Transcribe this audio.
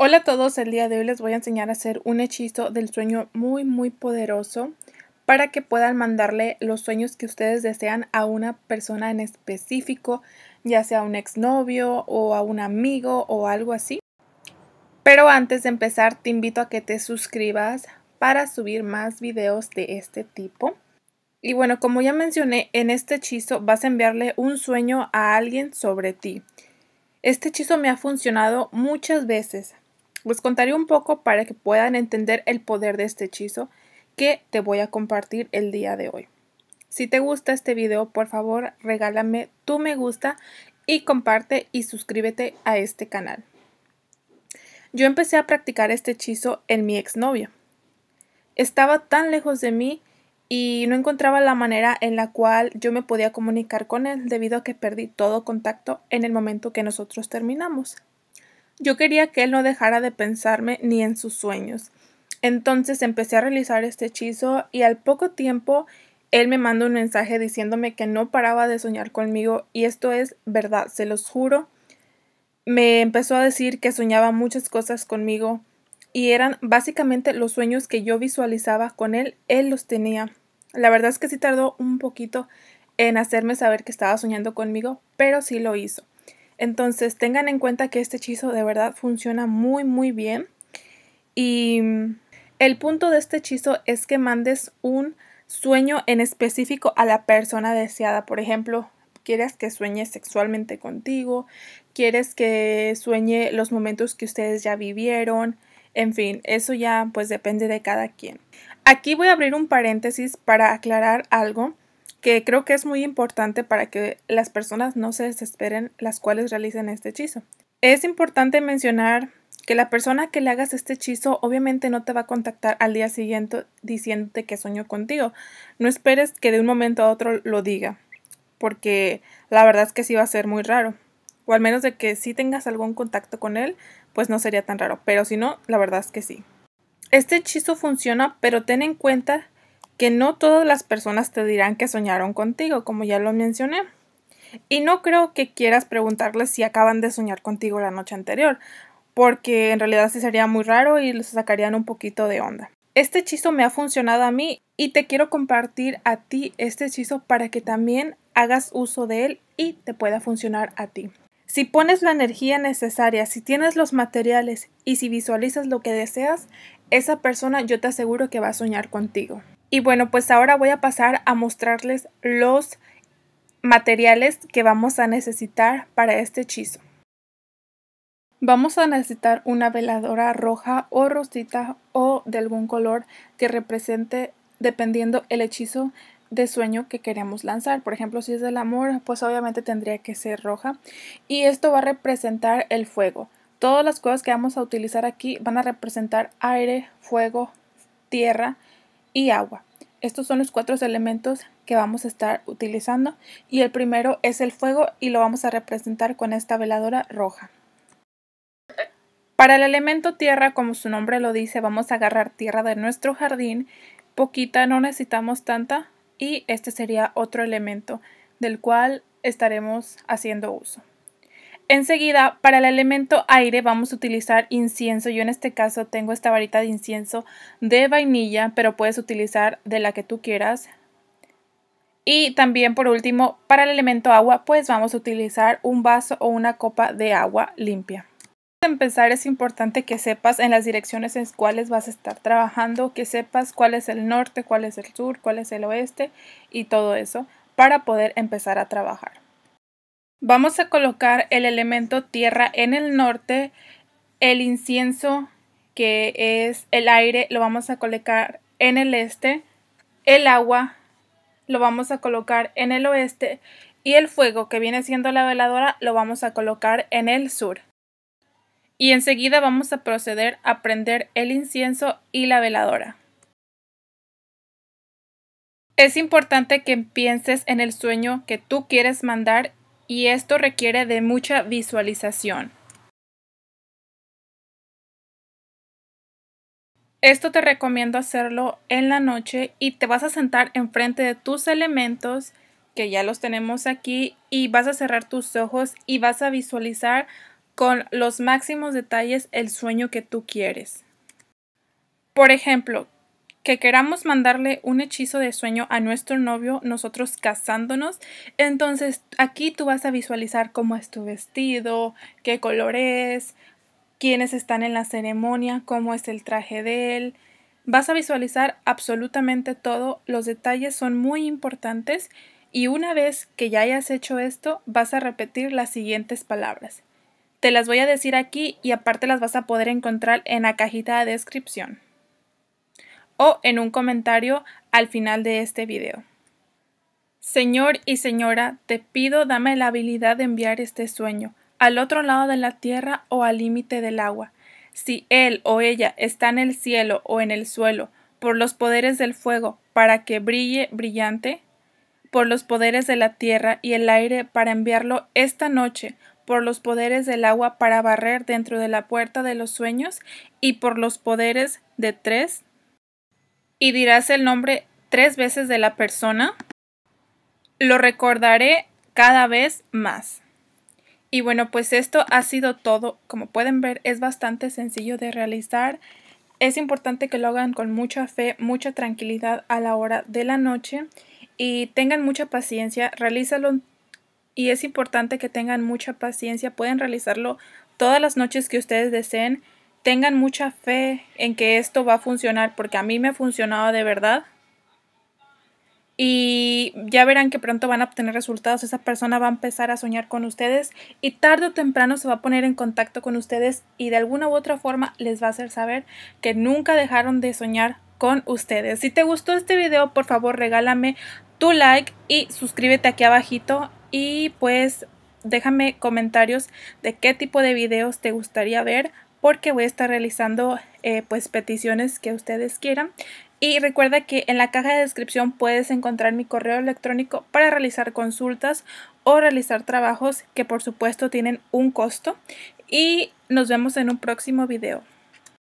Hola a todos, el día de hoy les voy a enseñar a hacer un hechizo del sueño muy muy poderoso para que puedan mandarle los sueños que ustedes desean a una persona en específico, ya sea un exnovio o a un amigo o algo así. Pero antes de empezar te invito a que te suscribas para subir más videos de este tipo. Y bueno, como ya mencioné, en este hechizo vas a enviarle un sueño a alguien sobre ti. Este hechizo me ha funcionado muchas veces. Les pues contaré un poco para que puedan entender el poder de este hechizo que te voy a compartir el día de hoy. Si te gusta este video, por favor regálame tu me gusta y comparte y suscríbete a este canal. Yo empecé a practicar este hechizo en mi exnovia. Estaba tan lejos de mí y no encontraba la manera en la cual yo me podía comunicar con él debido a que perdí todo contacto en el momento que nosotros terminamos. Yo quería que él no dejara de pensarme ni en sus sueños. Entonces empecé a realizar este hechizo y al poco tiempo él me mandó un mensaje diciéndome que no paraba de soñar conmigo y esto es verdad, se los juro. Me empezó a decir que soñaba muchas cosas conmigo y eran básicamente los sueños que yo visualizaba con él, él los tenía. La verdad es que sí tardó un poquito en hacerme saber que estaba soñando conmigo, pero sí lo hizo. Entonces tengan en cuenta que este hechizo de verdad funciona muy muy bien. Y el punto de este hechizo es que mandes un sueño en específico a la persona deseada. Por ejemplo, quieres que sueñe sexualmente contigo, quieres que sueñe los momentos que ustedes ya vivieron, en fin, eso ya pues depende de cada quien. Aquí voy a abrir un paréntesis para aclarar algo que creo que es muy importante para que las personas no se desesperen las cuales realicen este hechizo. Es importante mencionar que la persona que le hagas este hechizo obviamente no te va a contactar al día siguiente diciéndote que soñó contigo. No esperes que de un momento a otro lo diga, porque la verdad es que sí va a ser muy raro. O al menos de que si tengas algún contacto con él, pues no sería tan raro. Pero si no, la verdad es que sí. Este hechizo funciona, pero ten en cuenta que no todas las personas te dirán que soñaron contigo, como ya lo mencioné. Y no creo que quieras preguntarles si acaban de soñar contigo la noche anterior, porque en realidad sí sería muy raro y les sacarían un poquito de onda. Este hechizo me ha funcionado a mí y te quiero compartir a ti este hechizo para que también hagas uso de él y te pueda funcionar a ti. Si pones la energía necesaria, si tienes los materiales y si visualizas lo que deseas, esa persona yo te aseguro que va a soñar contigo. Y bueno, pues ahora voy a pasar a mostrarles los materiales que vamos a necesitar para este hechizo. Vamos a necesitar una veladora roja o rosita o de algún color que represente dependiendo el hechizo de sueño que queremos lanzar. Por ejemplo, si es del amor, pues obviamente tendría que ser roja. Y esto va a representar el fuego. Todas las cosas que vamos a utilizar aquí van a representar aire, fuego, tierra y agua. Estos son los cuatro elementos que vamos a estar utilizando y el primero es el fuego y lo vamos a representar con esta veladora roja. Para el elemento tierra, como su nombre lo dice, vamos a agarrar tierra de nuestro jardín, poquita, no necesitamos tanta y este sería otro elemento del cual estaremos haciendo uso. Enseguida, para el elemento aire vamos a utilizar incienso. Yo en este caso tengo esta varita de incienso de vainilla, pero puedes utilizar de la que tú quieras. Y también por último, para el elemento agua, pues vamos a utilizar un vaso o una copa de agua limpia. Para empezar es importante que sepas en las direcciones en las cuales vas a estar trabajando, que sepas cuál es el norte, cuál es el sur, cuál es el oeste y todo eso para poder empezar a trabajar. Vamos a colocar el elemento tierra en el norte, el incienso que es el aire lo vamos a colocar en el este, el agua lo vamos a colocar en el oeste y el fuego que viene siendo la veladora lo vamos a colocar en el sur. Y enseguida vamos a proceder a prender el incienso y la veladora. Es importante que pienses en el sueño que tú quieres mandar y esto requiere de mucha visualización. Esto te recomiendo hacerlo en la noche y te vas a sentar enfrente de tus elementos que ya los tenemos aquí y vas a cerrar tus ojos y vas a visualizar con los máximos detalles el sueño que tú quieres. Por ejemplo, que queramos mandarle un hechizo de sueño a nuestro novio, nosotros casándonos, entonces aquí tú vas a visualizar cómo es tu vestido, qué color es, quiénes están en la ceremonia, cómo es el traje de él. Vas a visualizar absolutamente todo, los detalles son muy importantes y una vez que ya hayas hecho esto, vas a repetir las siguientes palabras. Te las voy a decir aquí y aparte las vas a poder encontrar en la cajita de descripción o en un comentario al final de este video. Señor y Señora, te pido dame la habilidad de enviar este sueño al otro lado de la tierra o al límite del agua. Si él o ella está en el cielo o en el suelo, por los poderes del fuego, para que brille brillante, por los poderes de la tierra y el aire para enviarlo esta noche, por los poderes del agua para barrer dentro de la puerta de los sueños y por los poderes de tres y dirás el nombre tres veces de la persona. Lo recordaré cada vez más. Y bueno, pues esto ha sido todo. Como pueden ver, es bastante sencillo de realizar. Es importante que lo hagan con mucha fe, mucha tranquilidad a la hora de la noche y tengan mucha paciencia. Realízalo y es importante que tengan mucha paciencia. Pueden realizarlo todas las noches que ustedes deseen tengan mucha fe en que esto va a funcionar porque a mí me ha funcionado de verdad. Y ya verán que pronto van a obtener resultados. Esa persona va a empezar a soñar con ustedes y tarde o temprano se va a poner en contacto con ustedes y de alguna u otra forma les va a hacer saber que nunca dejaron de soñar con ustedes. Si te gustó este video, por favor regálame tu like y suscríbete aquí abajito y pues déjame comentarios de qué tipo de videos te gustaría ver porque voy a estar realizando eh, pues peticiones que ustedes quieran. Y recuerda que en la caja de descripción puedes encontrar mi correo electrónico para realizar consultas o realizar trabajos que por supuesto tienen un costo. Y nos vemos en un próximo video.